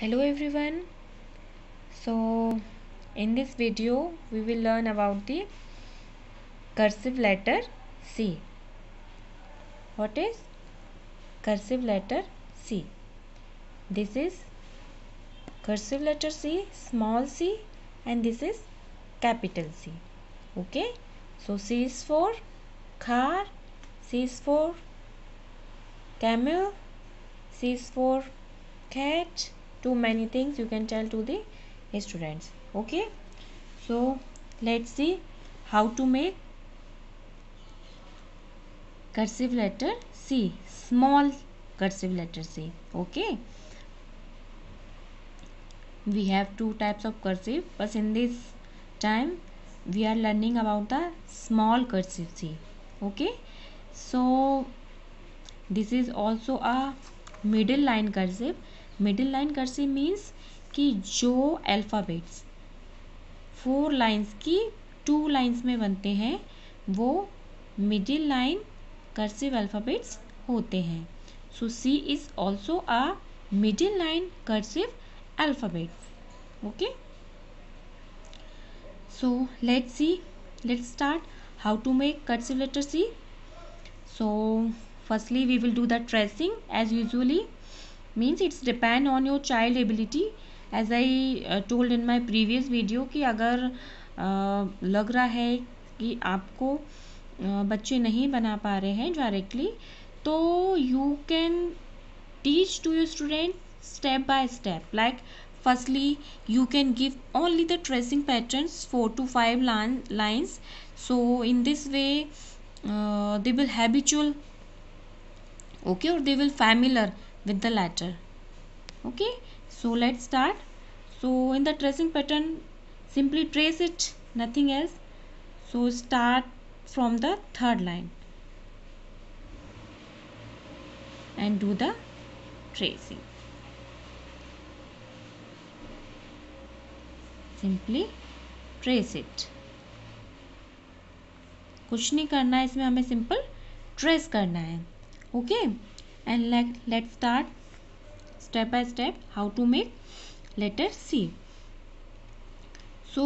hello everyone so in this video we will learn about the cursive letter C what is cursive letter C this is cursive letter C small c and this is capital C okay so C is for car C is for camel C is for cat too many things you can tell to the students okay so let's see how to make cursive letter c small cursive letter c okay we have two types of cursive but in this time we are learning about the small cursive c okay so this is also a middle line cursive middle line cursive means कि जो alphabets four lines की two lines में बनते हैं वो middle line cursive alphabets होते हैं so C is also a middle line cursive alphabets okay so let see let's start how to make cursive letter C so firstly we will do the tracing as usually means it's depend on your child ability as I told in my previous video कि अगर uh, लग रहा है कि आपको uh, बच्चे नहीं बना पा रहे हैं डायरेक्टली तो you can teach to your student step by step like firstly you can give only the tracing patterns 4 to 5 line, lines so in this way uh, they will habitual okay or they will familiar with the latter okay so let's start so in the tracing pattern simply trace it nothing else so start from the third line and do the tracing simply trace it कुछ नहीं करना है इसमें हमें simple trace करना है okay okay? and like let's start step by step how to make letter C. So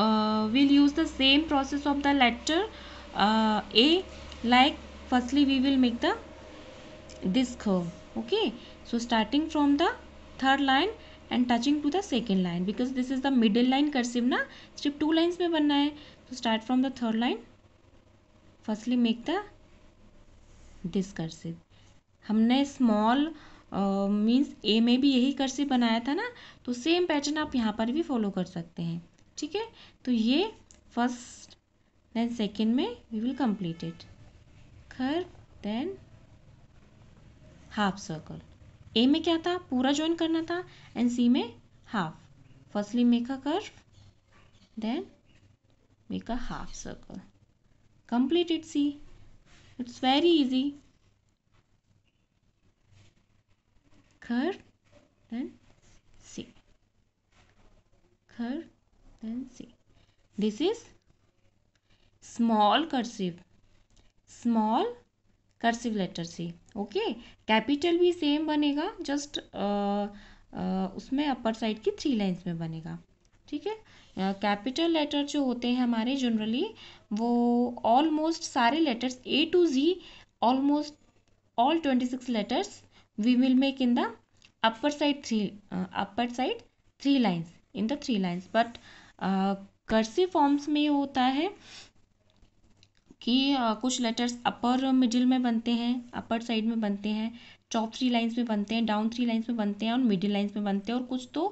uh, we'll use the same process of the letter uh, A like firstly we will make the this curve okay so starting from the third line and touching to the second line because this is the middle line cursive na strip two lines mein banna hai so start from the third line firstly make the this cursive हमने small means A में भी यही cursive बनाया था ना तो same pattern आप यहाँ पर भी फॉलो कर सकते हैं ठीक है तो ये फर्स्ट देन सेकेंड में वी विल कंप्लीट इट खर देन हाफ सर्कल ए में क्या था पूरा ज्वाइन करना था एंड सी में half firstly make a curve then make a half circle complete it see it's very easy Kır, then see. Kır, then see. This is small cursive. Small cursive letter C. Okay. Capital भी same बनेगा just uh, uh, उसमें upper side की three lines में बनेगा ठीक है capital letter जो होते हैं हमारे जनरली वो ऑलमोस्ट सारे letters A to Z almost all twenty six letters we will make in the upper side three uh, upper side three lines in the three lines but cursive uh, forms में ये होता है कि uh, कुछ letters upper middle में बनते हैं upper side में बनते हैं टॉप थ्री लाइंस में बनते हैं डाउन थ्री लाइंस में बनते हैं और मिडिल लाइंस में बनते हैं और कुछ तो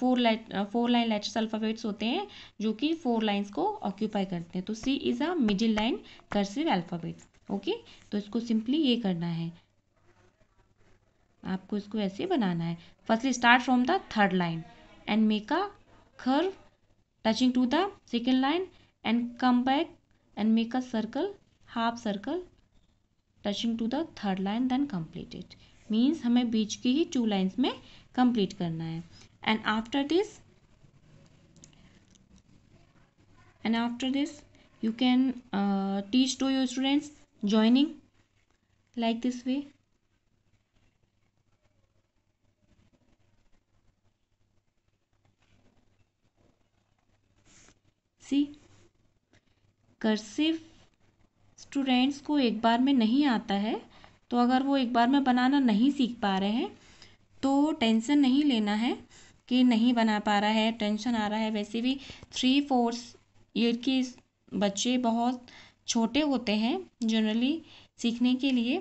four light four line letters alphabets होते हैं जो कि फोर लाइंस को ऑक्यूपाई करते हैं तो C is a middle line cursive alphabet okay तो इसको सिंपली ये करना है आपको इसको ऐसे बनाना है firstly start from the third line and make a curve touching to the second line and come back and make a circle half circle touching to the third line then complete it means हमें बीच की ही two lines में complete करना है and after this and after this you can teach to your students joining like this way C cursive students को एक बार में नहीं आता है तो अगर वो एक बार में बनाना नहीं सीख पा रहे हैं तो टेंसन नहीं लेना है कि नहीं बना पा रहा है टेंशन आ रहा है वैसे भी थ्री फोर्थ ईयर के बच्चे बहुत छोटे होते हैं जनरली सीखने के लिए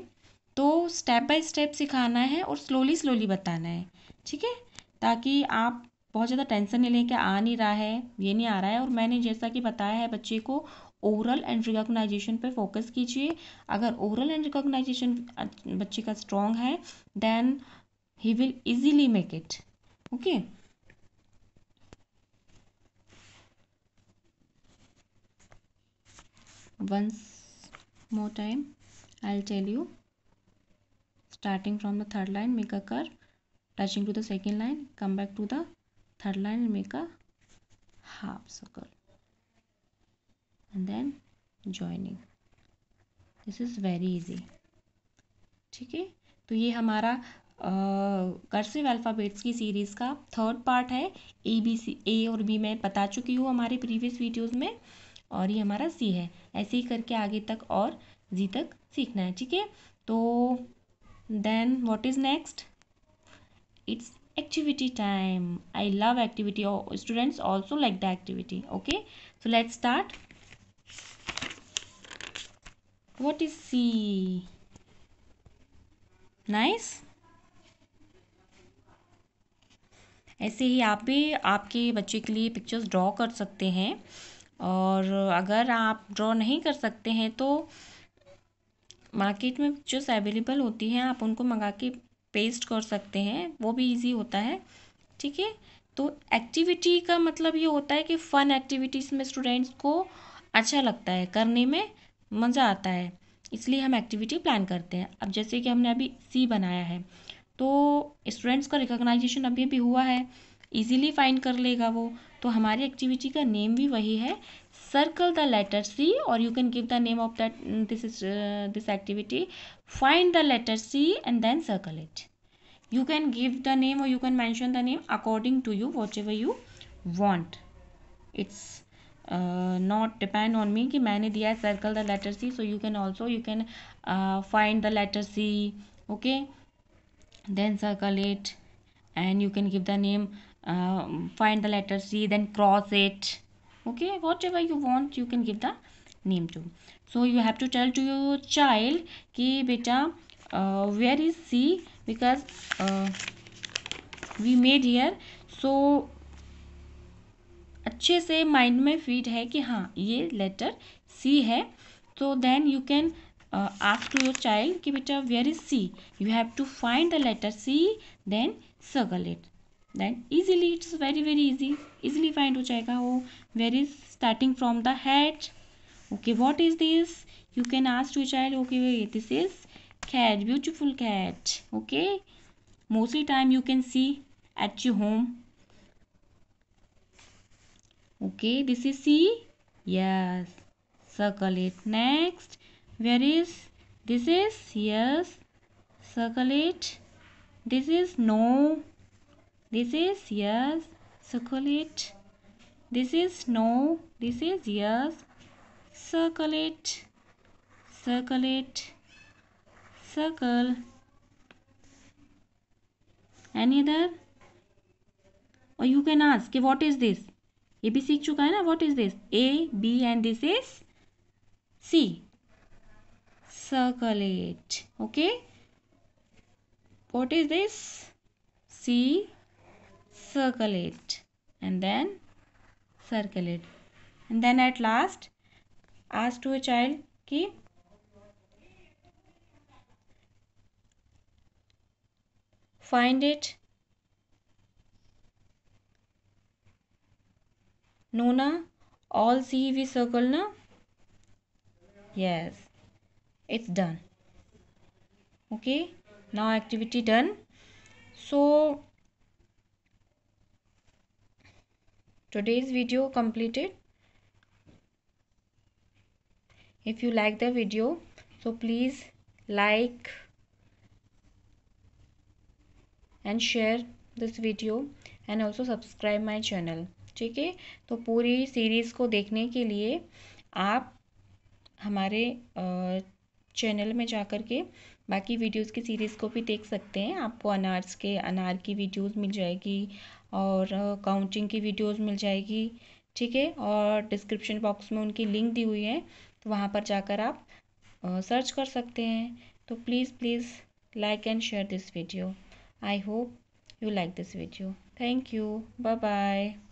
तो स्टेप बाय स्टेप सिखाना है और स्लोली स्लोली बताना है ठीक है ताकि आप बहुत ज़्यादा टेंशन नहीं लें कि आ नहीं रहा है ये नहीं आ रहा है और मैंने जैसा कि बताया है बच्चे को ओरल एंड रिकॉग्नाइजेशन पे फोकस कीजिए अगर ओरल एंड रिकॉग्नाइजेशन बच्चे का स्ट्रॉन्ग है then he will easily make it okay once more time I will tell you starting from the third line make a curve touching to the second line come back to the third line will make a half circle and then joining this is very easy ठीक है तो ये हमारा cursive alphabets की series का third part है A B C ए और B मैं बता चुकी हूँ हमारे प्रीवियस वीडियोस में और ये हमारा सी है ऐसे ही करके आगे तक और जी तक सीखना है ठीक है तो then what is next it's activity time i love activity or oh, students also like the activity okay so let's start what is c nice ऐसे ही आप भी आपके बच्चे के लिए पिक्चर्स ड्रॉ कर सकते हैं और अगर आप ड्रॉ नहीं कर सकते हैं तो मार्केट में पिक्चर्स अवेलेबल होती हैं आप उनको मंगा के पेस्ट कर सकते हैं वो भी ईजी होता है ठीक है तो एक्टिविटी का मतलब ये होता है कि फ़न एक्टिविटीज़ में स्टूडेंट्स को अच्छा लगता है करने में मज़ा आता है इसलिए हम एक्टिविटी प्लान करते हैं अब जैसे कि हमने अभी सी बनाया है तो स्टूडेंट्स का रिकॉग्नाइजेशन अभी भी हुआ है इजीली फाइंड कर लेगा वो तो हमारी एक्टिविटी का नेम भी वही है circle the letter C or you can give the name of that mm, this is uh, this activity find the letter C and then circle it you can give the name or you can mention the name according to you whatever you want it's uh, not depend on me ki maine diya circle the letter C so you can also you can uh, find the letter C okay then circle it and you can give the name find the letter C then cross it okay whatever you want you can give the name to so you have to tell to your child ki beta uh, where is c because uh, we made here so अच्छे से mind में feed है कि हाँ ये letter C है तो then you can ask to your child कि बेटा where is C you have to find the letter C then circle it that easily it's very very easy Easily find हो जाएगा वो where is starting from the Okay, okay what is this you can a child. Child okay this is cat beautiful cat okay mostly time you can see at your home okay this is c yes circle it next where is this is yes circle it this is no this is yes, circle it. This is no, this is yes, circle it, circle it, circle. Any other? Or you can ask, okay, what is this? ये भी सीख चुका है ना what is this A B and C. Is C circle it circle it and then circle it and then at last ask to a child ki find it no na all see we circle na yes it's done okay now activity done so today's video completed if you like the video so please like and share this video and also subscribe my channel ठीक है तो पूरी series को देखने के लिए आप हमारे चैनल में जाकर के बाकी वीडियोस की सीरीज़ को भी देख सकते हैं आपको अनार्स के अनार की वीडियोस मिल जाएगी और काउंटिंग की वीडियोस मिल जाएगी ठीक है और डिस्क्रिप्शन बॉक्स में उनकी लिंक दी हुई है तो वहाँ पर जाकर आप सर्च कर सकते हैं तो please please like and share this video I hope you like this video thank you bye bye